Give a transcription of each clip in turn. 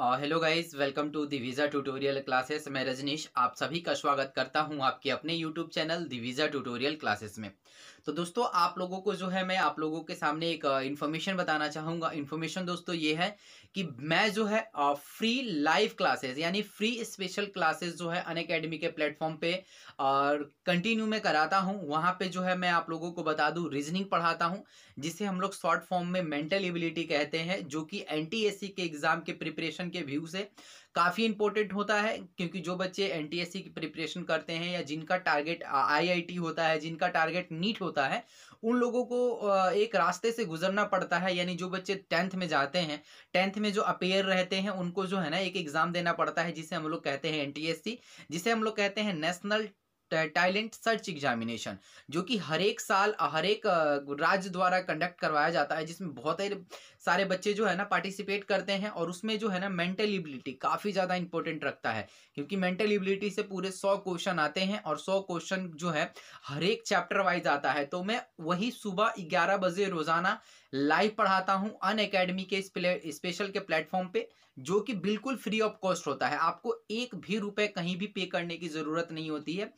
hello guys welcome to Diviza tutorial classes मैं रजनीश आप सभी का स्वागत करता हूं आपके अपने YouTube channel Diviza tutorial classes में तो दोस्तों आप लोगों को जो है मैं आप लोगों के सामने एक इन्फॉर्मेशन uh, बताना चाहूंगा इन्फॉर्मेशन दोस्तों ये है कि मैं जो है फ्री लाइव क्लासेस यानी फ्री स्पेशल क्लासेस जो है अन के प्लेटफॉर्म पर और कंटिन्यू में कराता हूँ वहाँ पर जो है मैं आप लोगों को बता दूँ रीजनिंग पढ़ाता हूँ जिसे हम लोग शॉर्ट फॉर्म में मेंटल एबिलिटी कहते हैं जो कि एन के एग्ज़ाम के प्रिपरेशन प्रिपरेशन के व्यू से काफ़ी इंपॉर्टेंट होता है क्योंकि जो बच्चे एन की प्रिपरेशन करते हैं या जिनका टारगेट आईआईटी होता है जिनका टारगेट नीट होता है उन लोगों को एक रास्ते से गुजरना पड़ता है यानी जो बच्चे टेंथ में जाते हैं टेंथ में जो अपेयर रहते हैं उनको जो है ना एक एग्ज़ाम देना पड़ता है जिसे हम लोग कहते हैं एन जिसे हम लोग कहते हैं नेशनल टैलेंट सर्च एग्जामिनेशन जो कि हर एक साल हर एक राज्य द्वारा कंडक्ट करवाया जाता है जिसमें बहुत सारे बच्चे जो है ना पार्टिसिपेट करते हैं और उसमें जो है ना मेंटल एबिलिटी काफ़ी ज़्यादा इंपॉर्टेंट रखता है क्योंकि मेंटल एबिलिटी से पूरे सौ क्वेश्चन आते हैं और सौ क्वेश्चन जो है हर एक चैप्टर वाइज आता है तो मैं वही सुबह ग्यारह बजे रोज़ाना लाइव पढ़ाता हूँ अन अकेडमी के स्पेशल के प्लेटफॉर्म पे जो कि बिल्कुल फ्री ऑफ कॉस्ट होता है आपको एक भी रुपए कहीं भी पे करने की ज़रूरत नहीं होती है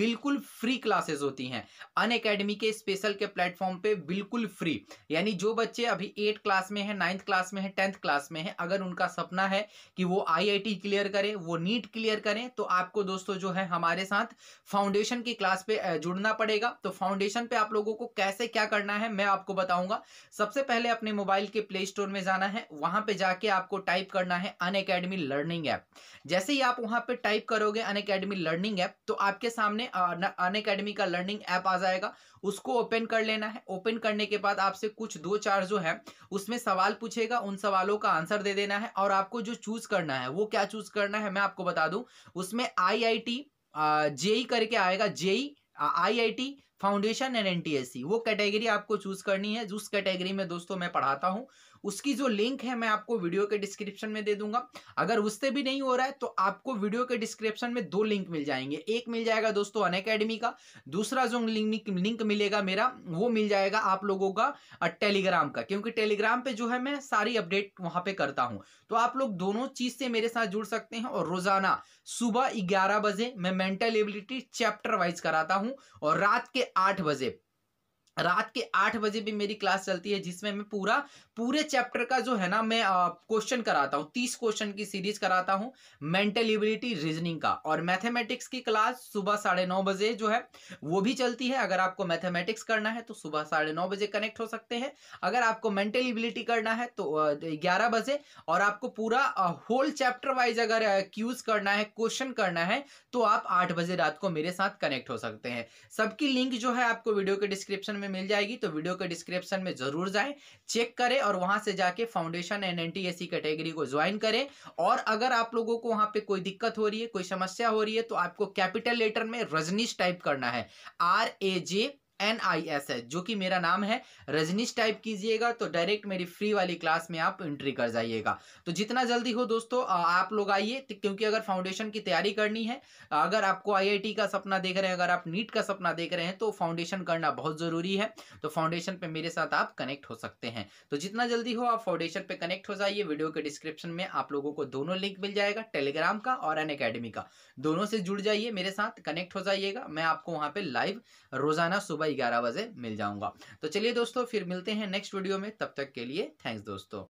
बिल्कुल फ्री क्लासेस होती हैं अन अकेडमी के स्पेशल के प्लेटफॉर्म पे बिल्कुल फ्री यानी जो बच्चे अभी एट क्लास में है नाइन्थ क्लास में है टेंथ क्लास में है अगर उनका सपना है कि वो आईआईटी क्लियर करें वो नीट क्लियर करें तो आपको दोस्तों जो है हमारे साथ फाउंडेशन की क्लास पे जुड़ना पड़ेगा तो फाउंडेशन पे आप लोगों को कैसे क्या करना है मैं आपको बताऊंगा सबसे पहले अपने मोबाइल के प्ले स्टोर में जाना है वहां पर जाके आपको टाइप करना है अन लर्निंग ऐप जैसे ही आप वहां पर टाइप करोगे अन लर्निंग ऐप तो आपके सामने अन का लर्निंग ऐप आ जाएगा उसको ओपन कर लेना है ओपन करने के बाद आपसे कुछ दो चार जो है उसमें सवाल पूछेगा उन सवालों का आंसर दे देना है और आपको जो चूज करना है वो क्या चूज करना है मैं आपको बता दूं उसमें आई आई टी जेई करके आएगा JEE I I T foundation and N T S C वो कैटेगरी आपको चूज करनी है उस कैटेगरी में दोस्तों मैं पढ़ाता हूँ उसकी जो लिंक है मैं आपको वीडियो के डिस्क्रिप्शन में दे दूंगा अगर उससे भी नहीं हो रहा है तो आपको वीडियो के डिस्क्रिप्शन में दो लिंक मिल जाएंगे एक मिल जाएगा दोस्तों अन अकेडमी का दूसरा जो लिंक, लिंक मिलेगा मेरा वो मिल जाएगा आप लोगों का टेलीग्राम का क्योंकि टेलीग्राम पे जो है मैं सारी अपडेट वहां पे करता हूं तो आप लोग दोनों चीज से मेरे साथ जुड़ सकते हैं और रोजाना सुबह ग्यारह बजे मैं मेंटल एबिलिटी चैप्टर वाइज कराता हूं और रात के आठ बजे रात के आठ बजे भी मेरी क्लास चलती है जिसमें मैं पूरा पूरे चैप्टर का जो है ना मैं क्वेश्चन कराता हूँ तीस क्वेश्चन की सीरीज कराता हूँ मेंटल एबिलिटी रीजनिंग का और मैथमेटिक्स की क्लास सुबह साढ़े नौ बजे जो है वो भी चलती है अगर आपको मैथमेटिक्स करना है तो सुबह साढ़े नौ बजे कनेक्ट हो सकते हैं अगर आपको मेंटल एबिलिटी करना है तो ग्यारह बजे और आपको पूरा होल चैप्टर वाइज अगर क्यूज करना है क्वेश्चन करना है तो आप आठ बजे रात को मेरे साथ कनेक्ट हो सकते हैं सबकी लिंक जो है आपको वीडियो के डिस्क्रिप्शन में मिल जाएगी तो वीडियो के डिस्क्रिप्शन में जरूर जाए चेक करें और वहां से जाके foundation and N T category को ज्वाइन करें और अगर आप लोगों को वहां पे कोई दिक्कत हो रही है कोई समस्या हो रही है तो आपको कैपिटल लेटर में रजनीश टाइप करना है R A J N I S S जो कि मेरा नाम है रजनीश टाइप कीजिएगा तो डायरेक्ट मेरी फ्री वाली क्लास में आप एंट्री कर जाइएगा तो जितना जल्दी हो दोस्तों आप लोग आइए क्योंकि अगर फाउंडेशन की तैयारी करनी है अगर आपको आईआईटी का सपना देख रहे हैं अगर आप नीट का सपना देख रहे हैं तो फाउंडेशन करना बहुत ज़रूरी है तो फाउंडेशन पर मेरे साथ आप कनेक्ट हो सकते हैं तो जितना जल्दी हो आप फाउंडेशन पर कनेक्ट हो जाइए वीडियो के डिस्क्रिप्शन में आप लोगों को दोनों लिंक मिल जाएगा टेलीग्राम का और एन का दोनों से जुड़ जाइए मेरे साथ कनेक्ट हो जाइएगा मैं आपको वहाँ पर लाइव रोजाना सुबह ग्यारह बजे मिल जाऊंगा तो चलिए दोस्तों फिर मिलते हैं नेक्स्ट वीडियो में तब तक के लिए थैंक्स दोस्तों